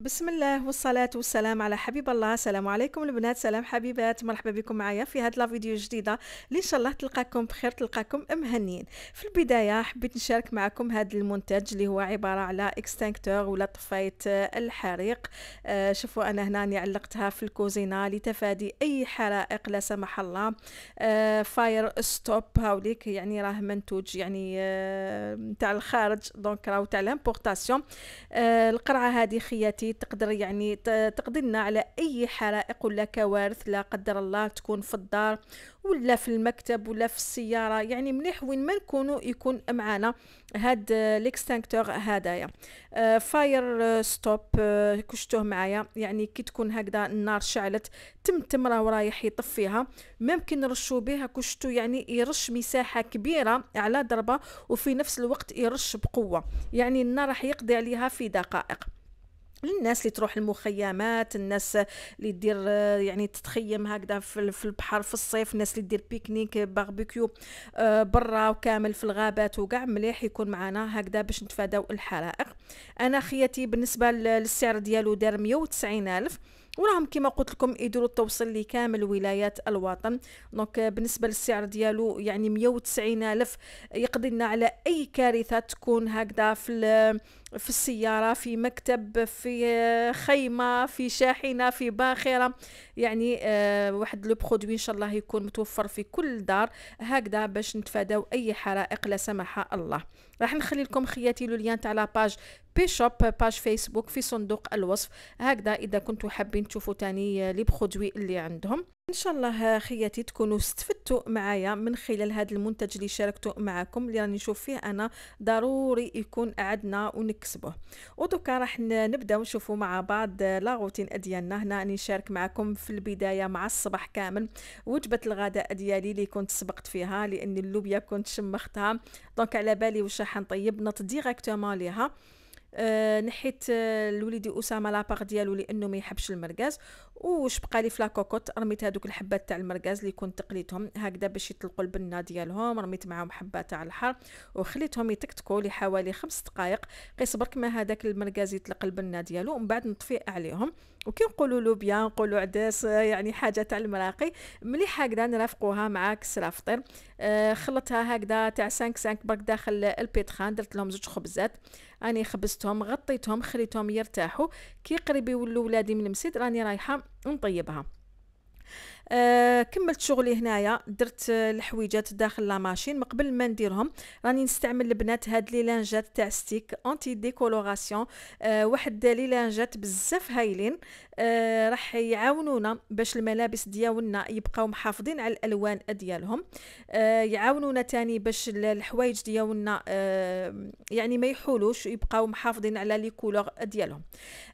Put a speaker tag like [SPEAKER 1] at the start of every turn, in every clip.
[SPEAKER 1] بسم الله والصلاة والسلام على حبيب الله السلام عليكم البنات سلام حبيبات مرحبا بكم معايا في هاد لا فيديو جديدة اللي ان شاء الله تلقاكم بخير تلقاكم مهنيين في البداية حبيت نشارك معكم هاد المنتج اللي هو عبارة على اكستنكتور ولا طفاية الحريق آه شوفوا انا هنا علقتها في الكوزينة لتفادي اي حرائق لا سمح الله آه فاير ستوب هاوليك يعني راه منتوج يعني آه تاع الخارج دونك راهو تاع آه القرعة هادي خياتي حياتي تقدر يعني تقضي لنا على اي حرائق ولا كوارث لا قدر الله تكون في الدار ولا في المكتب ولا في السياره يعني مليح وين ما نكونوا يكون معنا هاد ليكستانكتور هدايا فاير آه، ستوب آه، كشتوه معايا يعني كي تكون هكذا النار شعلت تم تم راه رايح يطفيها ممكن نرشو بها كشتو يعني يرش مساحه كبيره على ضربه وفي نفس الوقت يرش بقوه يعني النار راح يقضي عليها في دقائق الناس اللي تروح المخيمات الناس اللي دير يعني تتخيم هكذا في البحر في الصيف الناس اللي دير بيكنيك باربيكيو آه، برا وكامل في الغابات وكاع مليح يكون معنا هكذا باش نتفاداو الحرائق انا خياتي بالنسبه للسعر ديالو دار 190 الف وراهم كما قلت لكم يديروا التوصيل لكامل ولايات الوطن دونك بالنسبه للسعر ديالو يعني 190 الف يقضي لنا على اي كارثه تكون هكذا في في السياره في مكتب في خيمه في شاحنه في باخره يعني آه، واحد لو برودوي ان شاء الله يكون متوفر في كل دار هكذا باش نتفاداو اي حرائق لا سمح الله راح نخلي لكم خياتي لو ليان تاع لاباج بيشوب باج فيسبوك في صندوق الوصف هكذا اذا كنتوا حابين تشوفوا تاني لي برودوي اللي عندهم ان شاء الله خياتي تكونوا استفدتوا معايا من خلال هذا المنتج اللي شاركته معكم اللي راني نشوف فيه انا ضروري يكون عندنا ونكسبه ودوكا راح نبداو نشوفوا مع بعض لا روتين ديالنا هنا راني نشارك معكم في البدايه مع الصباح كامل وجبه الغداء ديالي اللي كنت سبقت فيها لان اللوبيا كنت شمختها دونك على بالي واش راح نطيب نط ديريكتومون ليها آه، نحيت آه، لوليدي اسامه لاباغ ديالو لانه ما يحبش المرقاز واش بقى لي فلاكوكوت رميت هذوك الحبات تاع المرقاز اللي كنت قليتهم هكذا باش يطلقوا البنه ديالهم رميت معاهم حبه تاع الحر وخليتهم يتكتكوا لحوالي خمس دقائق قيس برك ما هذاك المرقاز يطلق البنه ديالو ومن بعد نطفي عليهم وكي نقولوا لوبيا نقولوا عدس آه، يعني حاجه تاع المراقي مليحه هكذا نرافقوها مع كسره فطير آه خلطها هكذا تاع 5 5 برك داخل البيتخان درت لهم زوج خبزات راني خبزتهم غطيتهم خليتهم يرتاحوا كي قريب يولوا ولادي من المسيد راني رايحه نطيبها آه كملت شغلي هنايا درت الحويجات داخل لا ماشين من قبل ما نديرهم راني نستعمل البنات هاد لي لانجات تاع ستيك اونتي ديكولوراسيون آه واحد لي لانجات بزاف هايلين آه، راح يعاونونا باش الملابس ديالنا يبقاو محافظين على الالوان ديالهم آه، يعاونونا تاني باش الحوايج ديالنا آه، يعني ما يحولوش يبقاو محافظين على لي كولور ديالهم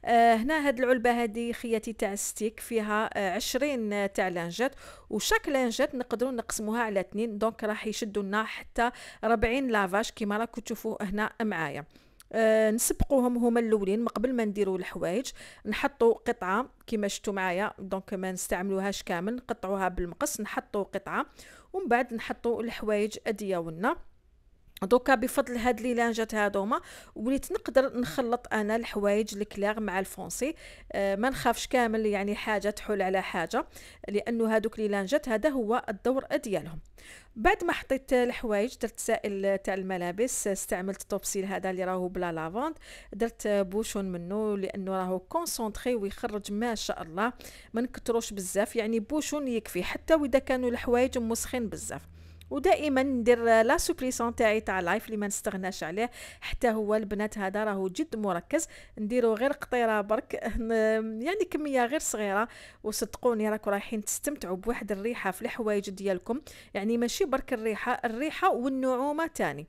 [SPEAKER 1] هنا هاد العلبه هذه خياتي تاع ستيك فيها آه 20 تاع لانجات وشاك لانجات نقدروا نقسموها على اثنين دونك راح يشدوا لنا حتى 40 لافاج كما راكم تشوفوا هنا معايا آه، نسبقوهم هما الاولين من قبل ما نديروا الحوايج نحطوا قطعه كما شفتوا معايا دونك ما نستعملوهاش كامل نقطعوها بالمقص نحطوا قطعه ومن بعد نحطوا الحوايج ديالنا دوكا بفضل هاد لي لانجات هادوما وليت نقدر نخلط انا الحوايج الكلاغ مع الفونسي آه، ما نخافش كامل يعني حاجه تحول على حاجه لانه هادوك لي لانجات هذا هو الدور ديالهم بعد ما حطيت الحوايج درت سائل تاع الملابس استعملت طوبسيل هذا اللي راهو بلا لافوند درت بوشون منه لانه راهو كونسونطري ويخرج ما شاء الله ما نكتروش بزاف يعني بوشون يكفي حتى واذا كانوا الحوايج موسخين بزاف ودائما ندير لا سوبليسون تاعي تاع لايف اللي ما نستغناش عليه حتى هو البنات هذا راهو جد مركز نديرو غير قطيره برك يعني كميه غير صغيره وصدقوني راكو رايحين تستمتعوا بواحد الريحه في الحوايج ديالكم يعني ماشي برك الريحه الريحه والنعومه تاني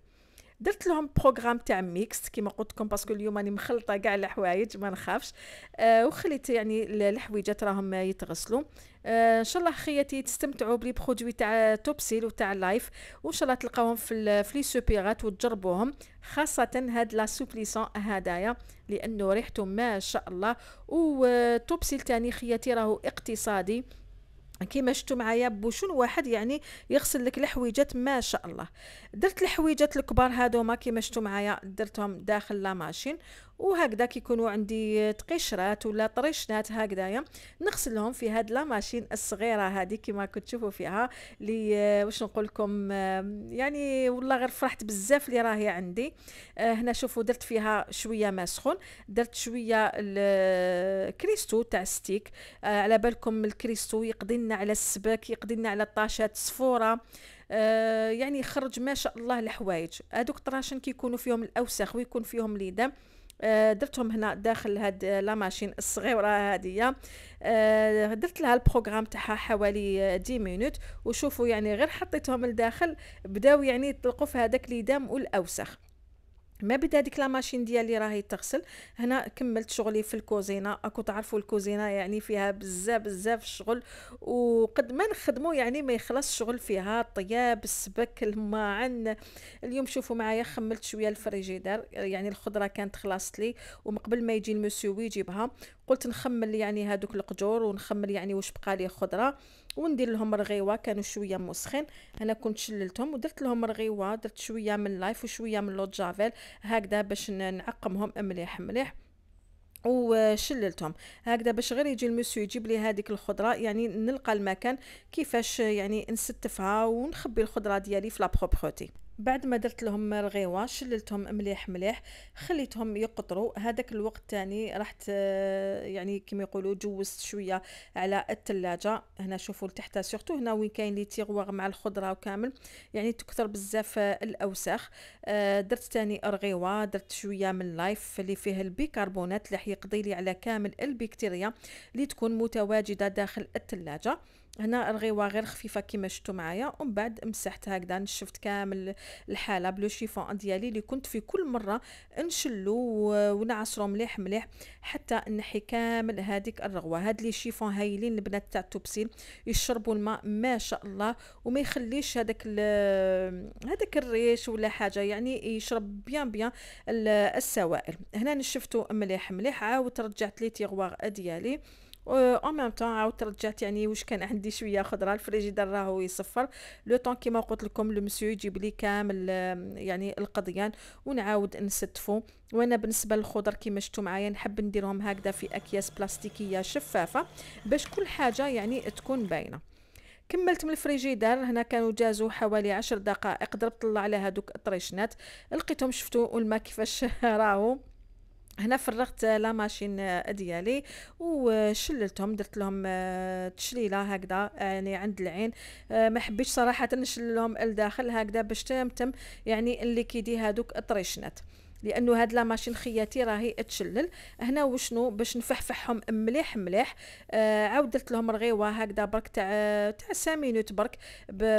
[SPEAKER 1] درت لهم بروغرام تاع ميكس كيما قلت لكم باسكو اليوم راني مخلطه كاع الحوايج ما نخافش آه وخليت يعني الحويجات راهم يتغسلوا آه ان شاء الله خياتي تستمتعوا بلي برودوي تاع توبسيل وتاع لايف وان شاء الله تلقاوهم في في لي وتجربوهم خاصه هاد لا سوبليسون هدايا لانه ريحته ما شاء الله وتوبسيل آه، تاني خياتي راهو اقتصادي كيما شفتوا معايا بوشون واحد يعني يغسل لك الحويجات ما شاء الله درت الحويجات الكبار هادوما كيما شفتوا معايا درتهم داخل لا ماشين وهكذا كيكونوا عندي تقشرات ولا طريشنات هكذايا نغسلهم في هاد لاماشين الصغيره هذه كما تشوفوا فيها اللي آه، واش نقول لكم آه، يعني والله غير فرحت بزاف اللي راهي عندي آه، هنا شوفوا درت فيها شويه ما سخون درت شويه الكريستو تاع ستيك على بالكم الكريستو يقضي لنا على السبك يقضي لنا على الطاشات صفوره يعني يخرج ما شاء الله الحوايج هذوك الطراشن كيكونوا فيهم الاوساخ ويكون فيهم ليدام آه، درتهم هنا داخل هاد آه، لا ماشين الصغيره هادية آه، درت لها البروغرام تاعها حوالي 10 مينوت وشوفوا يعني غير حطيتهم لداخل بداو يعني يطلقوا في هذاك ليدام والاوسخ ما بدا ديك لا ماشين ديالي راهي تغسل هنا كملت شغلي في الكوزينه اكو تعرفوا الكوزينه يعني فيها بزاف بزاف الشغل وقد ما نخدمو يعني ما يخلص الشغل فيها الطياب السبك الماعن اليوم شوفوا معايا خملت شويه الفريجيدار يعني الخضره كانت خلاصت لي ومقبل ما يجي المسيو يجيبها قلت نخمل يعني هذوك القجور ونخمل يعني واش بقى لي خضره وندير لهم رغيوه كانوا شويه موسخين انا كنت شللتهم ودرت لهم رغيوه درت شويه من لايف وشويه من لوط جافيل هكذا باش نعقمهم مليح مليح وشللتهم هكذا باش غير يجي المسيو يجيب لي هذيك الخضره يعني نلقى المكان كيفاش يعني نستفها ونخبي الخضره ديالي في لا بعد ما درت لهم رغيوه شللتهم مليح مليح خليتهم يقطروا هذاك الوقت تاني رحت آه، يعني كما يقولوا جوزت شويه على الثلاجه هنا شوفوا لتحت سورتو هنا وين كاين لي تيغواغ مع الخضره وكامل يعني تكثر بزاف آه، الاوساخ آه، درت تاني رغيوه درت شويه من لايف اللي فيه البيكربونات اللي يقضي لي على كامل البكتيريا اللي تكون متواجده داخل الثلاجه هنا رغيوه غير خفيفه كما شفتوا معايا ومن بعد مسحت هكذا نشفت كامل الحاله بلو شيفون ديالي اللي كنت في كل مره نشلو ونعصرو مليح مليح حتى نحي كامل هذيك الرغوه هاد لي شيفون هايلين البنات تاع التوبسين يشربوا الماء ما شاء الله وما يخليش هذاك هذاك الريش ولا حاجه يعني يشرب بيان بيان السوائل هنا نشفتو مليح مليح عاود رجعت لي تيغوار ديالي او ميم طون عاودت رجعت يعني واش كان عندي شويه خضره الفريجيدار راهو يصفر لو طون كيما قلت لكم مسيو يجيب لي كامل يعني القضيان ونعاود نستفو وانا بالنسبه للخضر كيما شفتوا معايا نحب نديرهم هكذا في اكياس بلاستيكيه شفافه باش كل حاجه يعني تكون باينه كملت من الفريجيدار هنا كانوا جازوا حوالي عشر دقائق ضربت الله على هذوك الطريشنات لقيتهم شفتوا الماء كيفاش راهو هنا فرغت لا ماشين ديالي وشللتهم درت لهم آه، تشليله هكذا يعني عند العين آه، ما حبيتش صراحه نشللهم لداخل هكذا باش تمتم يعني اللي كيدي هادوك طريشنات لانه هاد لا ماشين خياتي راهي تشلل هنا وشنو باش نفحفحهم مليح مليح آه عاود درت لهم رغيوه هكذا برك تاع آه، تاع سامينوت مينوت برك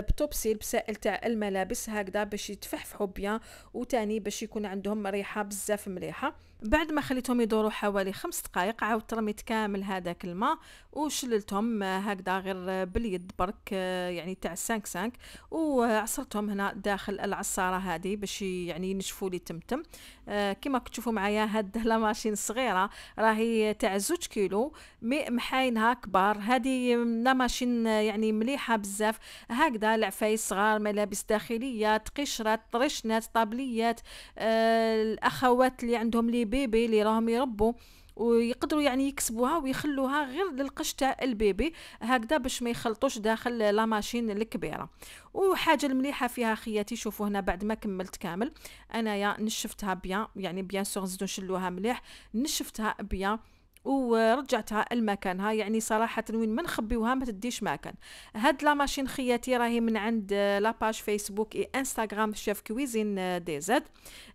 [SPEAKER 1] بتوبسيل بسائل تاع الملابس هكذا باش يتفحفحوا بيان وتاني باش يكون عندهم ريحه بزاف مليحه بعد ما خليتهم يدوروا حوالي خمس دقائق عاودت رميت كامل هذاك الماء وشللتهم آه، هكذا غير آه، باليد برك آه، يعني تاع سانك سانك وعصرتهم هنا داخل العصاره هذه باش يعني ينشفوا لي تمتم آه كما تشوفوا معايا هاد لا ماشين صغيره راهي تاع زوج كيلو مي محاينها كبار هذه لا ماشين يعني مليحه بزاف هكذا العفايس صغار ملابس داخليه تقشرات طرشنات طابليات الاخوات اللي عندهم لي البيبي اللي راهم يربوا ويقدروا يعني يكسبوها ويخلوها غير للقش تاع البيبي هكذا باش ما يخلطوش داخل لا ماشين الكبيره وحاجه المليحه فيها خياتي شوفوا هنا بعد ما كملت كامل انايا نشفتها بيان يعني بيان سور نزيدو نشلوها مليح نشفتها بيان ورجعتها لمكانها يعني صراحة وين ما نخبيوها ما تديش مكان هاد لا ماشين خياتي راهي من عند لاباج فيسبوك اي انستغرام شيف كويزين دي زد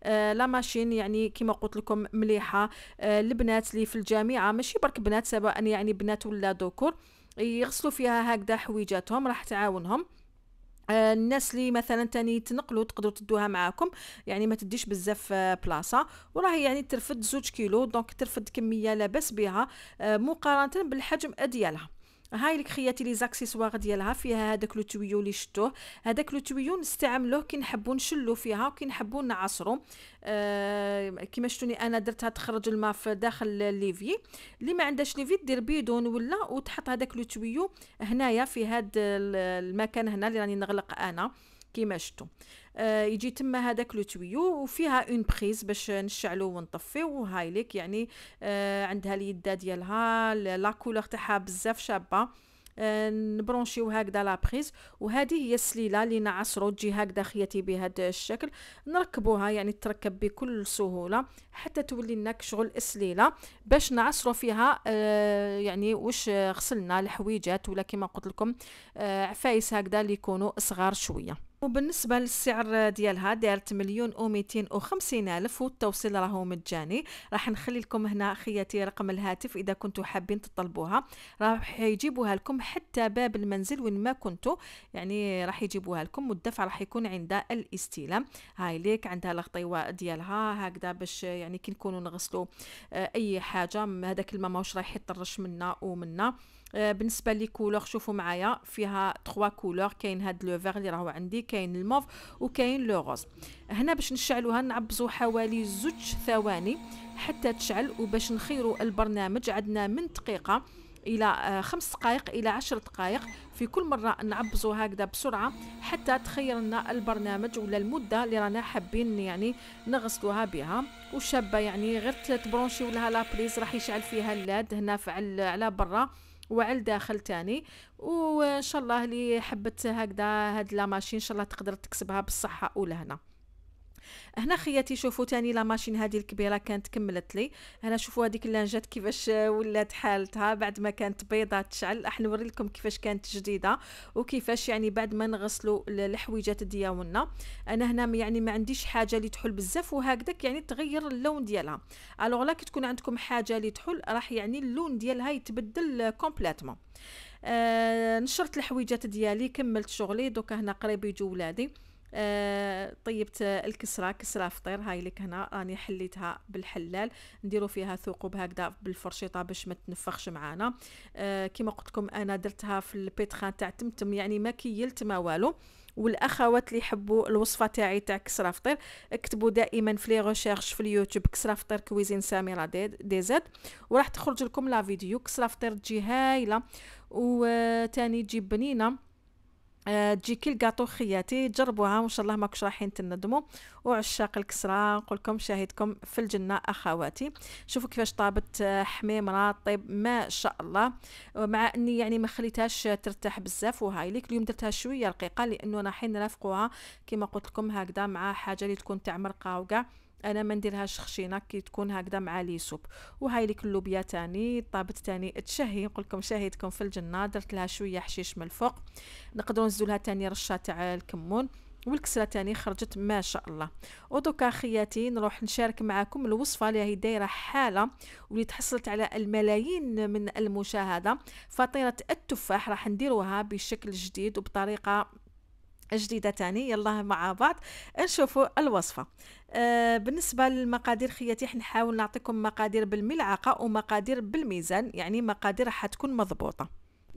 [SPEAKER 1] لا ماشين يعني كما قلت لكم مليحة آه، البنات اللي في الجامعة ماشي برك بنات سواء يعني بنات ولا ذكور يغسلوا فيها هكذا حويجاتهم راح تعاونهم آه، الناس اللي مثلا تاني تنقلوا تقدروا تدوها معاكم يعني ما تديش بزاف آه، بلاصه وراهي يعني ترفد زوج كيلو دونك ترفد كميه لاباس بها آه، مقارنه بالحجم ديالها هاي خياتي لي زاكسيسوار ديالها فيها هذاك لو تويو اللي شتوه هذاك لو تويو نستعملوه كي نحبو نشلو فيها وكي نحبو نعصرو آه كيما شتوني انا درتها تخرج الماء في داخل ليفي اللي ما عندهاش ليفي دير بيدون ولا وتحط هذاك لو تويو هنايا في هاد المكان هنا اللي راني نغلق انا كيما شفتوا آه يجي تما هذاك لو تويو وفيها اون بريز باش نشعلو ونطفيو وهاي ليك يعني آه عندها اليده ديالها لا كولور تاعها بزاف شابه آه، نبرونشيو هكذا لا بريز وهذه هي السليله اللي نعصرو تجي هكذا خياتي بهذا الشكل نركبوها يعني تركب بكل سهوله حتى تولي لنا شغل السليله باش نعصرو فيها آه يعني واش غسلنا الحويجات ولا كما قلت لكم آه عفايس هكذا اللي يكونوا صغار شويه وبالنسبه للسعر ديالها دارت مليون و وخمسين الف والتوصيل راهو مجاني راح نخلي لكم هنا خياتي رقم الهاتف اذا كنتو حابين تطلبوها راح يجيبوها لكم حتى باب المنزل وين ما كنتو يعني راح يجيبوها لكم والدفع راح يكون عند الاستلام هاي ليك عندها الغطيوه ديالها هكذا باش يعني كي نكونوا نغسلوا آه، اي حاجه هذاك الماء ماهوش رايح يطرش منا ومنا آه، بالنسبه لي كولور شوفوا معايا فيها 3 كولور كاين هاد لو فيغ اللي راهو عندي كاين الموف وكاين لو روز هنا باش نشعلوها نعبزو حوالي زوج ثواني حتى تشعل وباش نخيرو البرنامج عندنا من دقيقه الى آه، خمس دقائق الى عشر دقائق في كل مره نعبزو هكذا بسرعه حتى تخير لنا البرنامج ولا المده اللي رانا حابين يعني نغسلوها بها وشابه يعني غير ثلاث برونشي ولا لابريز راح يشعل فيها اللاد هنا فعل على برا وعلى داخل تاني وان شاء الله اللي حبت هكذا هاد لا ماشين ان شاء الله تقدر تكسبها بالصحه ولهنا هنا خياتي شوفوا تاني لا ماشين هذه الكبيره كانت كملت لي هنا شوفوا هذيك اللانجات كيفاش ولات حالتها بعد ما كانت بيضه تشعل راح نوري لكم كيفاش كانت جديده وكيفاش يعني بعد ما نغسلوا الحويجات ديالنا انا هنا يعني ما عنديش حاجه اللي تحل بزاف وهكذاك يعني تغير اللون ديالها الوغ لا تكون عندكم حاجه اللي تحل راح يعني اللون ديالها يتبدل كومبليتوم آه نشرت الحويجات ديالي كملت شغلي دوكا هنا قريب يجوا ولادي آه، طيبت الكسره كسره فطير هاي لك هنا راني حليتها بالحلال نديرو فيها ثقوب هكذا بالفرشيطه باش ما تنفخش معانا آه، كما قلت لكم انا درتها في البيتخان تاع تمتم يعني ما كيلت ما والو والاخوات اللي يحبوا الوصفه تاعي تاع كسره فطير اكتبوا دائما في لي ريشيرش في اليوتيوب كسره فطير كويزين سميره دي, دي زاد وراح تخرج لكم لا فيديو كسره فطير تجي هايله وثاني تجي بنينه آه، تجي كل الكاطو خياتي جربوها وان شاء الله ماكوش رايحين تندموا وعشاق الكسره نقول لكم شاهدكم في الجنه اخواتي شوفوا كيفاش طابت آه، حميمره طيب ما شاء الله مع اني يعني ما خليتهاش ترتاح بزاف وهاي ليك اليوم درتها شويه رقيقه لانه رايحين نرافقوها كما قلت لكم هكذا مع حاجه اللي تكون تاع مرقه وكاع انا ما نديرهاش خشينه كي تكون هكذا مع لي سوب وهاي ليك اللوبيا تاني طابت تاني تشهي نقول لكم شهيتكم في الجنه درت لها شويه حشيش من الفوق نقدروا نزولها لها تاني رشه تاع الكمون والكسره تاني خرجت ما شاء الله ودوكا خياتي نروح نشارك معكم الوصفه اللي هي دايره حاله واللي تحصلت على الملايين من المشاهده فطيره التفاح راح نديروها بشكل جديد وبطريقه جديدتان يلا مع بعض نشوفوا الوصفه آه بالنسبه للمقادير خياتي حنحاول نعطيكم مقادير بالملعقه ومقادير بالميزان يعني مقادير حتكون مضبوطه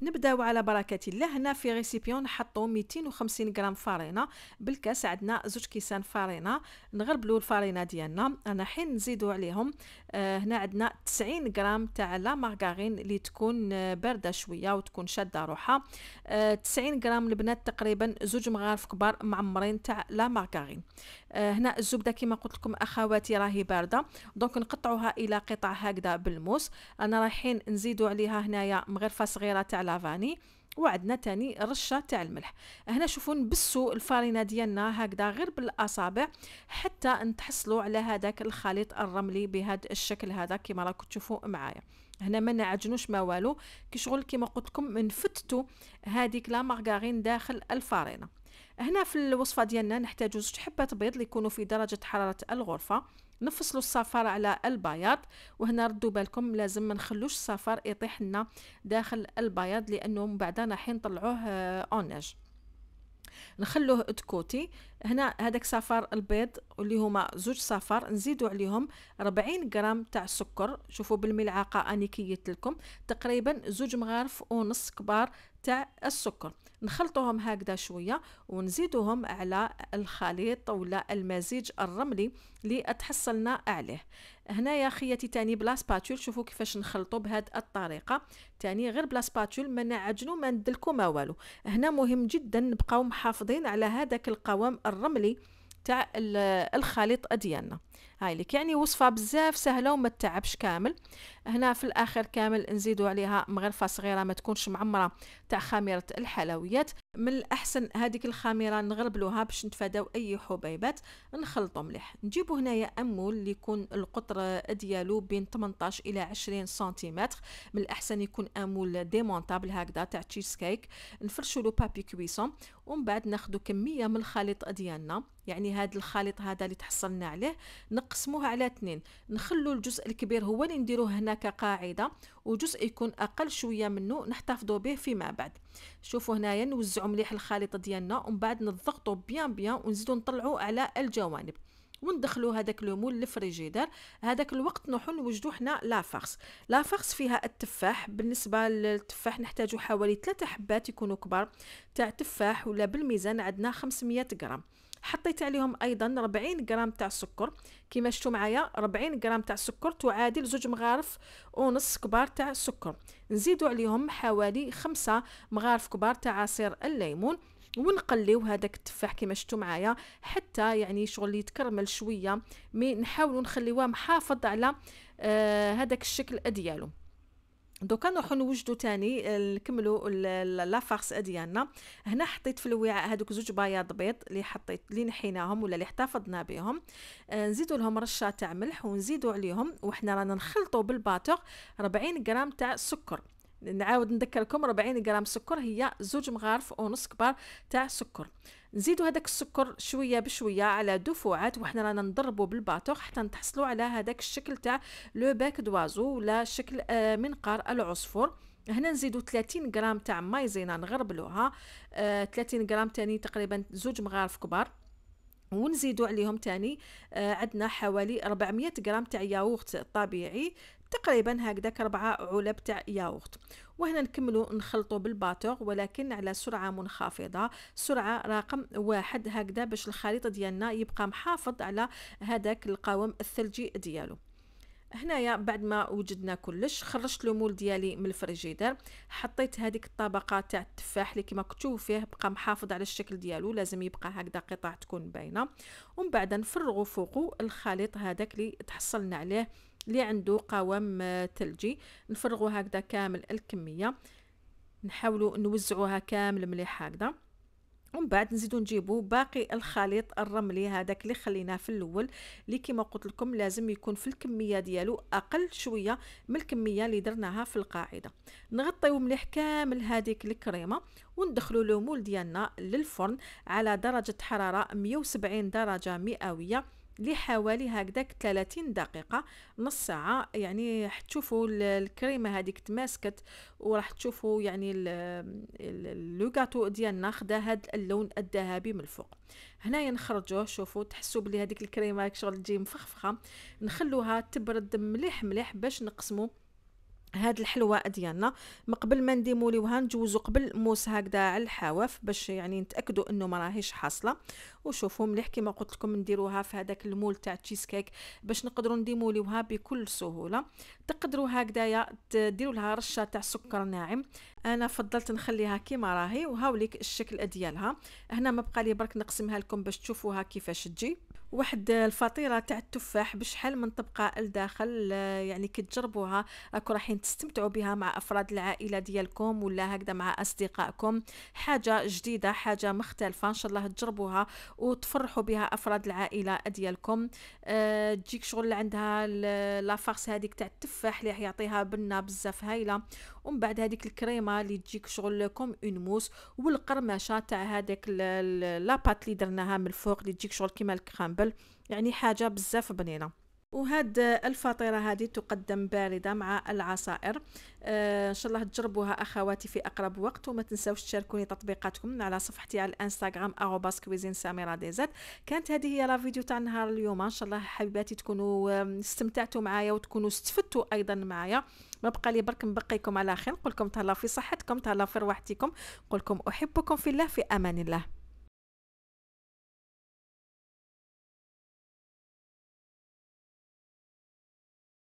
[SPEAKER 1] نبداو على بركه الله هنا في ريسيبيون نحطو 250 غرام فرينه بالكاس عندنا زوج كيسان فرينه نغربلو الفرينه ديالنا انا حين نزيدو عليهم آه، هنا عندنا 90 غرام تاع لا مارغارين اللي تكون آه، بارده شويه وتكون شاده روحها 90 آه، غرام البنات تقريبا زوج مغارف كبار معمرين تاع لا مارغارين هنا الزبده كما قلت لكم اخواتي راهي بارده دونك نقطعوها الى قطع هكذا بالموس انا رايحين نزيدو عليها هنايا مغرفه صغيره تاع لافاني وعندنا تاني رشه تاع الملح هنا شوفوا نبسوا الفرينه ديالنا هكذا غير بالاصابع حتى نتحصلوا على هذاك الخليط الرملي بهذا الشكل هذا كما راكم تشوفوا معايا هنا ما نعجنوش ما والو كي شغل كما قلت لكم نفتتوا هذيك لا مارغارين داخل الفرينه هنا في الوصفه ديالنا نحتاج زوج حبات بيض اللي يكونوا في درجه حراره الغرفه نفصلوا الصفار على البياض وهنا ردوا بالكم لازم ما نخلوش الصفار يطيح لنا داخل البياض لانه من بعد راح نطلعوه اونج آه، نخلوه دكوتي هنا هذاك صفار البيض واللي هما زوج صفار نزيدوا عليهم 40 غرام تاع السكر شوفوا بالملعقه اني كيت لكم تقريبا زوج مغارف ونص كبار تاع السكر نخلطوهم هكذا شويه ونزيدوهم على الخليط ولا المزيج الرملي اللي تحصلنا عليه هنايا خياتي تاني بلا سباتول شوفوا كيفاش نخلطو بهاد الطريقه تاني غير بلا سباتول ما نعجنو ما ندلكو ما والو هنا مهم جدا نبقاو محافظين على هذاك القوام الرملي تاع الخليط ديالنا هاي اللي يعني وصفه بزاف سهله وما تتعبش كامل هنا في الاخر كامل نزيدوا عليها مغرفه صغيره ما تكونش معمره تاع خميره الحلويات من الاحسن هذيك الخميره نغربلوها باش نتفاداو اي حبيبات نخلطو مليح نجيبو هنايا امول اللي يكون القطر ديالو بين 18 الى 20 سنتيمتر من الاحسن يكون امول ديمونطابل هكذا تاع تشيز كيك نفرشو له بابي كويسون ومن بعد ناخذ كميه من الخليط ديالنا يعني هذا الخليط هذا اللي تحصلنا عليه نقسموه على اثنين نخلو الجزء الكبير هو اللي نديروه هنا كقاعده وجزء يكون اقل شويه منه نحتفظوا به فيما بعد شوفوا هنايا نوزعوا مليح الخليط ديالنا ومن بعد نضغطوا بيان بيان ونزيدو نطلعوا على الجوانب وندخلوا هذاك لومول للفريجيدار هذاك الوقت نروحو نوجدو حنا لافارس لافارس فيها التفاح بالنسبه للتفاح نحتاجو حوالي 3 حبات يكونوا كبار تاع تفاح ولا بالميزان عندنا 500 غرام حطيت عليهم ايضا 40 غرام تاع السكر كيما شفتوا معايا 40 غرام تاع السكر تعادل زوج مغارف ونص كبار تاع السكر نزيدوا عليهم حوالي خمسة مغارف كبار تاع عصير الليمون ونقليو هذاك التفاح كيما شفتوا معايا حتى يعني شغل يتكرمل شويه مي نحاولوا نخليوه محافظ على آه هذاك الشكل ديالو دوكا نروحو نوجدو تاني آه، نكملو لافارس ديالنا هنا حطيت في الوعاء هادوك زوج بياض بيض اللي حطيت اللي نحيناهم ولا اللي احتفظنا بهم آه، نزيدو لهم رشه تاع ملح ونزيدو عليهم وحنا رانا نخلطو بالباتور 40 غرام تاع السكر نعاود نذكركم 40 غرام سكر هي زوج مغارف ونص كبار تاع سكر نزيدوا هذاك السكر شويه بشويه على دفعات وحنا رانا نضربوا بالباتور حتى نتحصلوا على هذاك الشكل تاع لو باك دوازو ولا شكل آه، منقار العصفور هنا نزيدو 30 غرام تاع مايزينا نغربلوها 30 آه، غرام تاني تقريبا زوج مغارف كبار ونزيدو عليهم تاني آه، عندنا حوالي 400 غرام تاع ياغورت طبيعي تقريبا هكذاك 4 علب تاع ياغورت وهنا نكملوا نخلطوا بالباتور ولكن على سرعه منخفضه سرعه رقم واحد هكذا باش الخليط ديالنا يبقى محافظ على هذاك القوام الثلجي ديالو هنايا بعد ما وجدنا كلش خرجت المول ديالي من الفريجيدر حطيت هذيك الطبقه تاع التفاح اللي كما كتشوفوا فيه بقى محافظ على الشكل ديالو لازم يبقى هكذا قطع تكون باينه ومن بعد نفرغوا فوقو الخليط هذاك اللي تحصلنا عليه اللي عنده قوام آه، ثلجي نفرغوا هكذا كامل الكميه نحاولوا نوزعوها كامل مليح هكذا ومن بعد نزيدو نجيبو باقي الخليط الرملي هذاك اللي خليناه في الاول اللي كما قلت لكم لازم يكون في الكميه ديالو اقل شويه من الكميه اللي درناها في القاعده نغطيو مليح كامل هذيك الكريمه وندخلو لو مول ديالنا للفرن على درجه حراره 170 درجه مئويه لحوالي هكذاك 30 دقيقه نص ساعه يعني تشوفوا الكريمه هذيك تماسكت وراح تشوفوا يعني لو كاطو ديالنا خدا هذا اللون الذهبي من الفوق هنايا نخرجوه شوفوا تحسوا بلي هذيك الكريمه شغل تجي مفخفخه نخلوها تبرد مليح مليح باش نقسمو هاد الحلوه ديالنا من قبل ما نديموليوها نجوزو قبل موس هكذا على الحواف باش يعني نتاكدوا انه ما راهيش حاصله وشوفوا مليح كما قلت لكم نديروها في هذاك المول تاع تشيز كيك باش نقدروا نديموليوها بكل سهوله تقدروا هكذايا ديروا لها رشه تاع سكر ناعم انا فضلت نخليها كيما راهي وهاوليك الشكل ديالها هنا ما بقى لي برك نقسمها لكم باش تشوفوها كيفاش تجي واحد الفطيره تاع التفاح بشحال من طبقه لداخل آه، يعني كي تجربوها راكم رايحين تستمتعوا بها مع افراد العائله ديالكم ولا هكذا مع اصدقائكم حاجه جديده حاجه مختلفه ان شاء الله تجربوها وتفرحوا بها افراد العائله ديالكم آه، تجيك شغل عندها لا فارس هذيك تاع التفاح اللي يعطيها بنه بزاف هايله ومن بعد هذيك الكريمه اللي تجيك شغل كوم اون موس والقرمشه تاع هذاك لاباط اللي درناها من الفوق اللي تجيك شغل كيما الكرام قبل يعني حاجة بزاف بنينة وهاد الفطيرة هذه تقدم باردة مع العصائر آه إن شاء الله تجربوها أخواتي في أقرب وقت وما تنساوش تشاركوني تطبيقاتكم على صفحتي على الانستغرام أروباس كويزين سميرة ديزات كانت هذه هي لا فيديو تاع نهار اليوم إن شاء الله حبيباتي تكونوا استمتعتوا معايا وتكونوا استفدتوا أيضا معايا ما بقى لي برك نبقيكم على خير نقول لكم تهلاو في صحتكم تهلاو في رواحتكم نقول لكم أحبكم في الله في أمان الله